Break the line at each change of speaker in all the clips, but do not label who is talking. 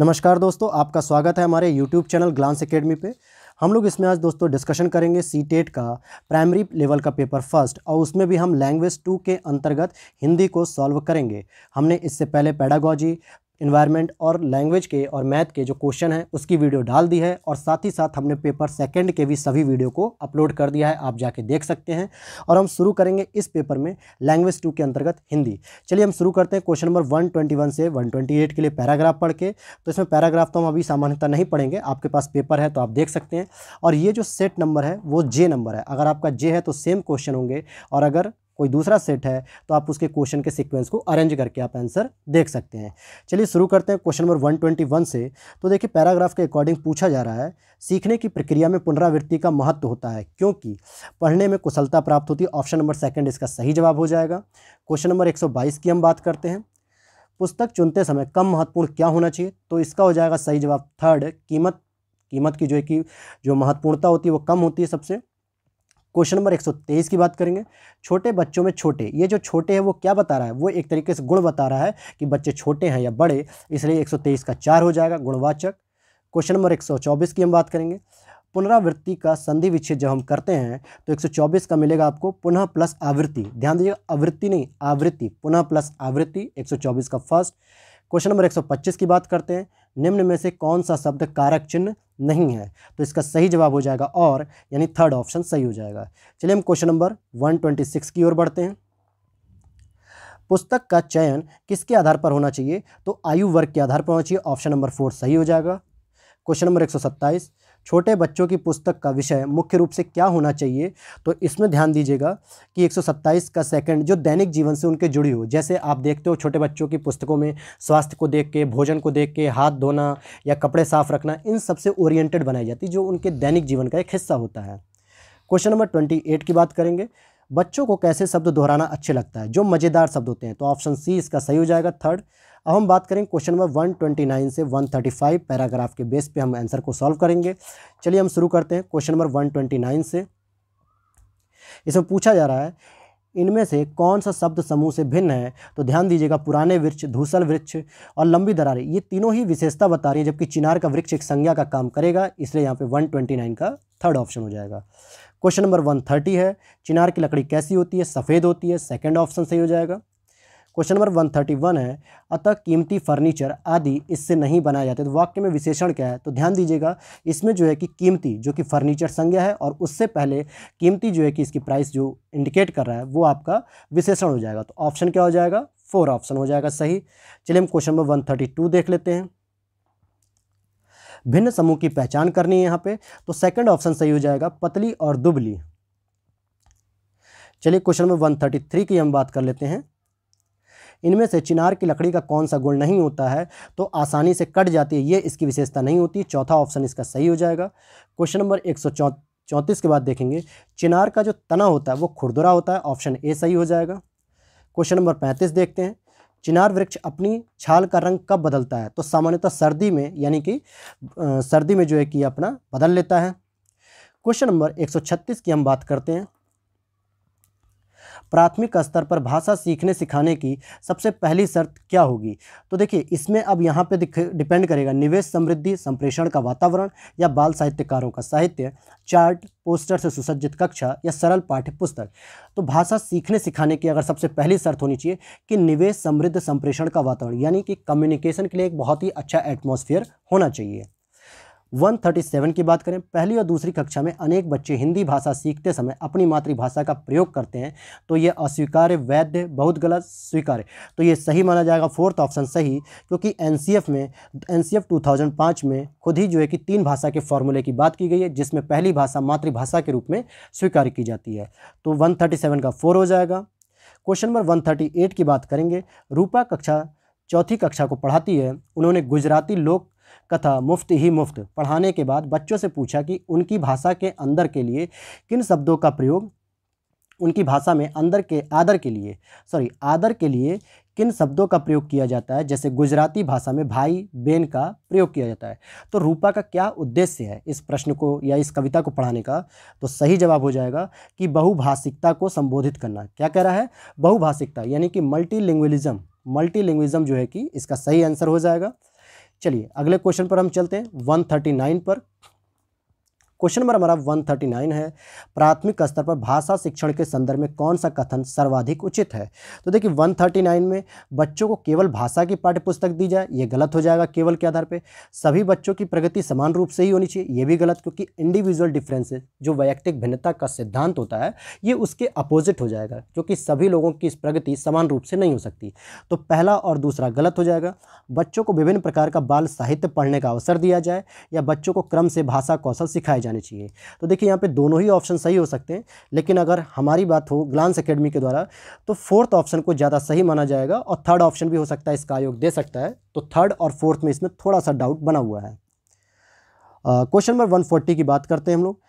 नमस्कार दोस्तों आपका स्वागत है हमारे यूट्यूब चैनल ग्लांस अकेडमी पे हम लोग इसमें आज दोस्तों डिस्कशन करेंगे सी टेट e का प्राइमरी लेवल का पेपर फर्स्ट और उसमें भी हम लैंग्वेज टू के अंतर्गत हिंदी को सॉल्व करेंगे हमने इससे पहले पैडागॉजी इन्वायरमेंट और लैंग्वेज के और मैथ के जो क्वेश्चन हैं उसकी वीडियो डाल दी है और साथ ही साथ हमने पेपर सेकंड के भी सभी वीडियो को अपलोड कर दिया है आप जाके देख सकते हैं और हम शुरू करेंगे इस पेपर में लैंग्वेज टू के अंतर्गत हिंदी चलिए हम शुरू करते हैं क्वेश्चन नंबर वन से वन के लिए पैराग्राफ पढ़ के तो इसमें पैराग्राफ तो हम अभी सामान्यता नहीं पढ़ेंगे आपके पास पेपर है तो आप देख सकते हैं और ये जो सेट नंबर है वो जे नंबर है अगर आपका जे है तो सेम क्वेश्चन होंगे और अगर कोई दूसरा सेट है तो आप उसके क्वेश्चन के सीक्वेंस को अरेंज करके आप आंसर देख सकते हैं चलिए शुरू करते हैं क्वेश्चन नंबर वन से तो देखिए पैराग्राफ के अकॉर्डिंग पूछा जा रहा है सीखने की प्रक्रिया में पुनरावृत्ति का महत्व होता है क्योंकि पढ़ने में कुशलता प्राप्त होती है ऑप्शन नंबर सेकेंड इसका सही जवाब हो जाएगा क्वेश्चन नंबर एक की हम बात करते हैं पुस्तक चुनते समय कम महत्वपूर्ण क्या होना चाहिए तो इसका हो जाएगा सही जवाब थर्ड कीमत कीमत की जो है कि जो महत्वपूर्णता होती है वो कम होती है सबसे क्वेश्चन नंबर 123 की बात करेंगे छोटे बच्चों में छोटे ये जो छोटे हैं वो क्या बता रहा है वो एक तरीके से गुण बता रहा है कि बच्चे छोटे हैं या बड़े इसलिए 123 का चार हो जाएगा गुणवाचक क्वेश्चन नंबर 124 की हम बात करेंगे पुनरावृत्ति का संधि विच्छेद जब हम करते हैं तो 124 का मिलेगा आपको पुनः प्लस आवृत्ति ध्यान दीजिए आवृत्ति नहीं आवृत्ति पुनः प्लस आवृत्ति 124 का फर्स्ट क्वेश्चन नंबर 125 की बात करते हैं निम्न में से कौन सा शब्द कारक चिन्ह नहीं है तो इसका सही जवाब हो जाएगा और यानी थर्ड ऑप्शन सही हो जाएगा चलिए हम क्वेश्चन नंबर 126 की ओर बढ़ते हैं पुस्तक का चयन किसके आधार पर होना चाहिए तो आयु वर्ग के आधार पर होना चाहिए ऑप्शन नंबर फोर सही हो जाएगा क्वेश्चन नंबर एक छोटे बच्चों की पुस्तक का विषय मुख्य रूप से क्या होना चाहिए तो इसमें ध्यान दीजिएगा कि 127 का सेकंड जो दैनिक जीवन से उनके जुड़ी हो जैसे आप देखते हो छोटे बच्चों की पुस्तकों में स्वास्थ्य को देख के भोजन को देख के हाथ धोना या कपड़े साफ रखना इन सबसे ओरिएंटेड बनाई जाती है जो उनके दैनिक जीवन का एक हिस्सा होता है क्वेश्चन नंबर ट्वेंटी एट की बात करेंगे बच्चों को कैसे शब्द दोहराना अच्छे लगता है जो मज़ेदार शब्द होते हैं तो ऑप्शन सी इसका सही हो जाएगा थर्ड अब हम बात करें क्वेश्चन नंबर 129 से 135 पैराग्राफ के बेस पे हम आंसर को सॉल्व करेंगे चलिए हम शुरू करते हैं क्वेश्चन नंबर 129 से इसमें पूछा जा रहा है इनमें से कौन सा शब्द समूह से भिन्न है तो ध्यान दीजिएगा पुराने वृक्ष धूसल वृक्ष और लंबी दरारें ये तीनों ही विशेषता बता रही है जबकि चिनार का वृक्ष एक संज्ञा का काम करेगा इसलिए यहाँ पे 129 का थर्ड ऑप्शन हो जाएगा क्वेश्चन नंबर 130 है चिनार की लकड़ी कैसी होती है सफ़ेद होती है सेकेंड ऑप्शन सही हो जाएगा question number one thirty one है अतः कीमती फर्नीचर आदि इससे नहीं बनाए जाते तो वाक्य में विशेषण क्या है तो ध्यान दीजिएगा इसमें जो है कि कीमती जो कि फर्नीचर संज्ञा है और उससे पहले कीमती जो है कि इसकी प्राइस जो इंडिकेट कर रहा है वो आपका विशेषण हो जाएगा तो ऑप्शन क्या हो जाएगा फोर ऑप्शन हो जाएगा सही चलिए हम question number one thirty two देख लेते हैं भिन्न समूह की पहचान करनी है यहाँ पे तो सेकंड ऑप्शन सही हो जाएगा पतली और दुबली चलिए question number one thirty three की हम बात कर लेते हैं इनमें से चिनार की लकड़ी का कौन सा गुण नहीं होता है तो आसानी से कट जाती है ये इसकी विशेषता नहीं होती चौथा ऑप्शन इसका सही हो जाएगा क्वेश्चन नंबर एक चौंतीस के बाद देखेंगे चिनार का जो तना होता है वो खुरदुरा होता है ऑप्शन ए सही हो जाएगा क्वेश्चन नंबर पैंतीस देखते हैं चिनार वृक्ष अपनी छाल का रंग कब बदलता है तो सामान्यतः सर्दी में यानी कि सर्दी में जो है कि अपना बदल लेता है क्वेश्चन नंबर 136 की हम बात करते हैं प्राथमिक स्तर पर भाषा सीखने सिखाने की सबसे पहली शर्त क्या होगी तो देखिए इसमें अब यहाँ पे डिपेंड करेगा निवेश समृद्धि संप्रेषण का वातावरण या बाल साहित्यकारों का साहित्य चार्ट पोस्टर से सुसज्जित कक्षा या सरल पाठ्य पुस्तक तो भाषा सीखने सिखाने की अगर सबसे पहली शर्त होनी चाहिए कि निवेश समृद्ध संप्रेषण का वातावरण यानी कि कम्युनिकेशन के लिए एक बहुत ही अच्छा एटमोसफियर होना चाहिए 137 की बात करें पहली और दूसरी कक्षा में अनेक बच्चे हिंदी भाषा सीखते समय अपनी मातृभाषा का प्रयोग करते हैं तो ये अस्वीकार्य वैध बहुत गलत स्वीकार्य तो ये सही माना जाएगा फोर्थ ऑप्शन सही क्योंकि एन में एन सी में खुद ही जो है कि तीन भाषा के फॉर्मूले की बात की गई है जिसमें पहली भाषा मातृभाषा के रूप में स्वीकार की जाती है तो सेवन का फोर हो जाएगा क्वेश्चन नंबर एट की बात करेंगे रूपा कक्षा चौथी कक्षा को पढ़ाती है उन्होंने गुजराती लोक कथा मुफ्त ही मुफ्त पढ़ाने के बाद बच्चों से पूछा कि उनकी भाषा के अंदर के लिए किन शब्दों का प्रयोग उनकी भाषा में अंदर के आदर के लिए सॉरी आदर के लिए किन शब्दों का प्रयोग किया जाता है जैसे गुजराती भाषा में भाई बेन का प्रयोग किया जाता है तो रूपा का क्या उद्देश्य है इस प्रश्न को या इस कविता को पढ़ाने का तो सही जवाब हो जाएगा कि बहुभाषिकता को संबोधित करना क्या कह रहा है बहुभाषिकता यानी कि मल्टी मल्टी लिंग्विज़म जो है कि इसका सही आंसर हो जाएगा चलिए अगले क्वेश्चन पर हम चलते हैं 139 पर क्वेश्चन नंबर हमारा 139 है प्राथमिक स्तर पर भाषा शिक्षण के संदर्भ में कौन सा कथन सर्वाधिक उचित है तो देखिए 139 में बच्चों को केवल भाषा की पाठ्य पुस्तक दी जाए ये गलत हो जाएगा केवल के आधार पर सभी बच्चों की प्रगति समान रूप से ही होनी चाहिए ये भी गलत क्योंकि इंडिविजुअल डिफ्रेंसेज जो वैयक्तिक भिन्नता का सिद्धांत होता है ये उसके अपोजिट हो जाएगा क्योंकि सभी लोगों की प्रगति समान रूप से नहीं हो सकती तो पहला और दूसरा गलत हो जाएगा बच्चों को विभिन्न प्रकार का बाल साहित्य पढ़ने का अवसर दिया जाए या बच्चों को क्रम से भाषा कौशल सिखाया जाए जाने चाहिए तो देखिए यहाँ पे दोनों ही ऑप्शन सही हो सकते हैं लेकिन अगर हमारी बात हो ग्लांस एकेडमी के द्वारा तो फोर्थ ऑप्शन को ज़्यादा सही माना जाएगा और थर्ड ऑप्शन भी हो सकता है इसका आयोग दे सकता है तो थर्ड और फोर्थ में इसमें थोड़ा सा डाउट बना हुआ है क्वेश्चन नंबर वन की बात करते हैं हम लोग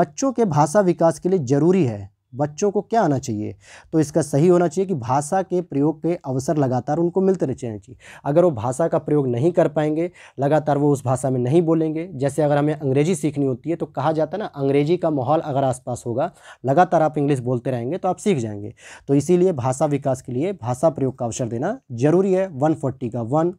बच्चों के भाषा विकास के लिए ज़रूरी है बच्चों को क्या आना चाहिए तो इसका सही होना चाहिए कि भाषा के प्रयोग के अवसर लगातार उनको मिलते रहने चाहिए अगर वो भाषा का प्रयोग नहीं कर पाएंगे लगातार वो उस भाषा में नहीं बोलेंगे जैसे अगर हमें अंग्रेजी सीखनी होती है तो कहा जाता है ना अंग्रेजी का माहौल अगर आसपास होगा लगातार आप इंग्लिश बोलते रहेंगे तो आप सीख जाएंगे तो इसीलिए भाषा विकास के लिए भाषा प्रयोग का अवसर देना जरूरी है वन का वन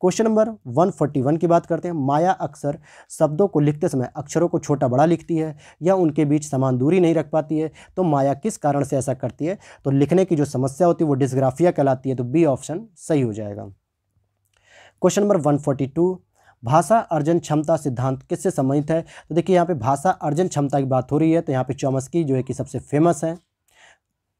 क्वेश्चन नंबर 141 की बात करते हैं माया अक्सर शब्दों को लिखते समय अक्षरों को छोटा बड़ा लिखती है या उनके बीच समान दूरी नहीं रख पाती है तो माया किस कारण से ऐसा करती है तो लिखने की जो समस्या होती है वो डिस्ग्राफिया कहलाती है तो बी ऑप्शन सही हो जाएगा क्वेश्चन नंबर 142 भाषा अर्जन क्षमता सिद्धांत किससे संबंधित है तो देखिए यहाँ पे भाषा अर्जन क्षमता की बात हो रही है तो यहाँ पे चौमस्की जो है कि सबसे फेमस है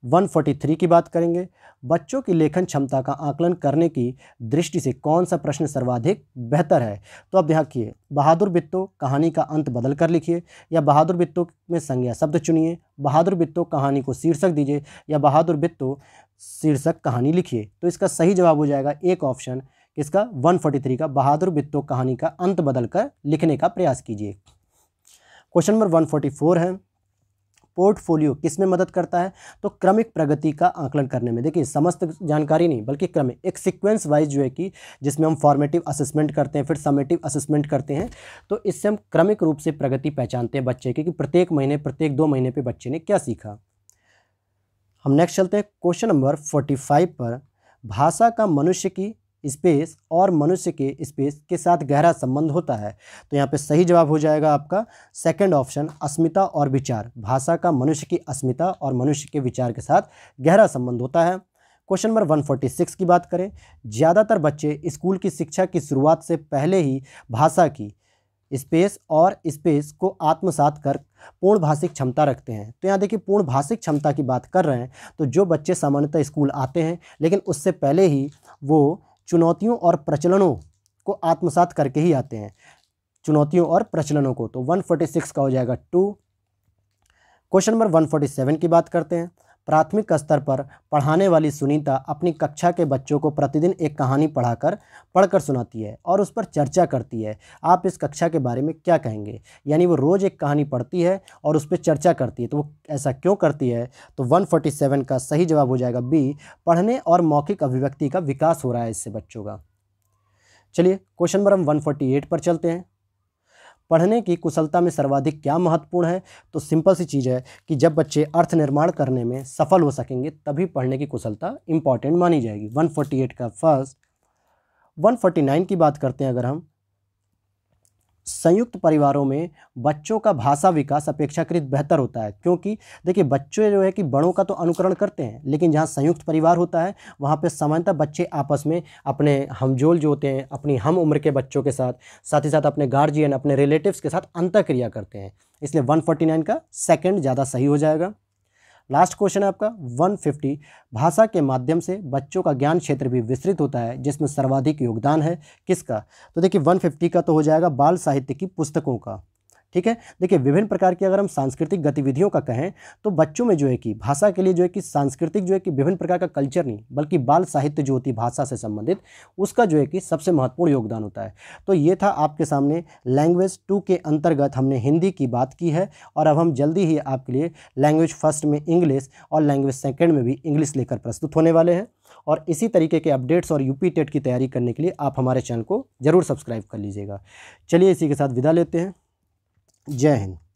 143 की बात करेंगे बच्चों की लेखन क्षमता का आकलन करने की दृष्टि से कौन सा प्रश्न सर्वाधिक बेहतर है तो अब किए बहादुर बित्तो कहानी का अंत बदल कर लिखिए या बहादुर बित्तो में संज्ञा शब्द चुनिए बहादुर बित्तो कहानी को शीर्षक दीजिए या बहादुर बित्तो शीर्षक कहानी लिखिए तो इसका सही जवाब हो जाएगा एक ऑप्शन इसका वन का बहादुर बित्तो कहानी का अंत बदल कर लिखने का प्रयास कीजिए क्वेश्चन नंबर वन है पोर्टफोलियो किस में मदद करता है तो क्रमिक प्रगति का आंकलन करने में देखिए समस्त जानकारी नहीं बल्कि क्रमिक एक सिक्वेंस वाइज जो है कि जिसमें हम फॉर्मेटिव असेसमेंट करते हैं फिर समेटिव असेसमेंट करते हैं तो इससे हम क्रमिक रूप से प्रगति पहचानते हैं बच्चे की कि प्रत्येक महीने प्रत्येक दो महीने पर बच्चे ने क्या सीखा हम नेक्स्ट चलते हैं क्वेश्चन नंबर फोर्टी फाइव पर भाषा का मनुष्य की स्पेस और मनुष्य के स्पेस के साथ गहरा संबंध होता है तो यहाँ पे सही जवाब हो जाएगा आपका सेकंड ऑप्शन अस्मिता और विचार भाषा का मनुष्य की अस्मिता और मनुष्य के विचार के साथ गहरा संबंध होता है क्वेश्चन नंबर 146 की बात करें ज़्यादातर बच्चे स्कूल की शिक्षा की शुरुआत से पहले ही भाषा की स्पेस और स्पेस को आत्मसात कर पूर्ण भाषिक क्षमता रखते हैं तो यहाँ देखिए पूर्ण भाषिक क्षमता की बात कर रहे हैं तो जो बच्चे सामान्यतः स्कूल आते हैं लेकिन उससे पहले ही वो चुनौतियों और प्रचलनों को आत्मसात करके ही आते हैं चुनौतियों और प्रचलनों को तो 146 का हो जाएगा टू क्वेश्चन नंबर 147 की बात करते हैं प्राथमिक स्तर पर पढ़ाने वाली सुनीता अपनी कक्षा के बच्चों को प्रतिदिन एक कहानी पढ़ाकर पढ़कर सुनाती है और उस पर चर्चा करती है आप इस कक्षा के बारे में क्या कहेंगे यानी वो रोज़ एक कहानी पढ़ती है और उस पर चर्चा करती है तो वो ऐसा क्यों करती है तो 147 का सही जवाब हो जाएगा बी पढ़ने और मौखिक अभिव्यक्ति का विकास हो रहा है इससे बच्चों का चलिए क्वेश्चन नंबर हम वन पर चलते हैं पढ़ने की कुशलता में सर्वाधिक क्या महत्वपूर्ण है तो सिंपल सी चीज़ है कि जब बच्चे अर्थ निर्माण करने में सफल हो सकेंगे तभी पढ़ने की कुशलता इंपॉर्टेंट मानी जाएगी 148 का फर्स्ट 149 की बात करते हैं अगर हम संयुक्त परिवारों में बच्चों का भाषा विकास अपेक्षाकृत बेहतर होता है क्योंकि देखिए बच्चे जो है कि बड़ों का तो अनुकरण करते हैं लेकिन जहाँ संयुक्त परिवार होता है वहाँ पर सामान्यतः बच्चे आपस में अपने हमजोल जो होते हैं अपनी हम उम्र के बच्चों के साथ साथ ही साथ अपने गार्जियन अपने रिलेटिव्स के साथ क्रिया करते हैं इसलिए 149 का सेकंड ज़्यादा सही हो जाएगा लास्ट क्वेश्चन है आपका 150 भाषा के माध्यम से बच्चों का ज्ञान क्षेत्र भी विस्तृत होता है जिसमें सर्वाधिक योगदान है किसका तो देखिए 150 का तो हो जाएगा बाल साहित्य की पुस्तकों का ठीक है देखिए विभिन्न प्रकार की अगर हम सांस्कृतिक गतिविधियों का कहें तो बच्चों में जो है कि भाषा के लिए जो है कि सांस्कृतिक जो है कि विभिन्न प्रकार का कल्चर नहीं बल्कि बाल साहित्य जो होती है भाषा से संबंधित उसका जो है कि सबसे महत्वपूर्ण योगदान होता है तो ये था आपके सामने लैंग्वेज टू के अंतर्गत हमने हिंदी की बात की है और अब हम जल्दी ही आपके लिए लैंग्वेज फर्स्ट में इंग्लिश और लैंग्वेज सेकेंड में भी इंग्लिश लेकर प्रस्तुत होने वाले हैं और इसी तरीके के अपडेट्स और यूपी टेट की तैयारी करने के लिए आप हमारे चैनल को ज़रूर सब्सक्राइब कर लीजिएगा चलिए इसी के साथ विदा लेते हैं जय हिंद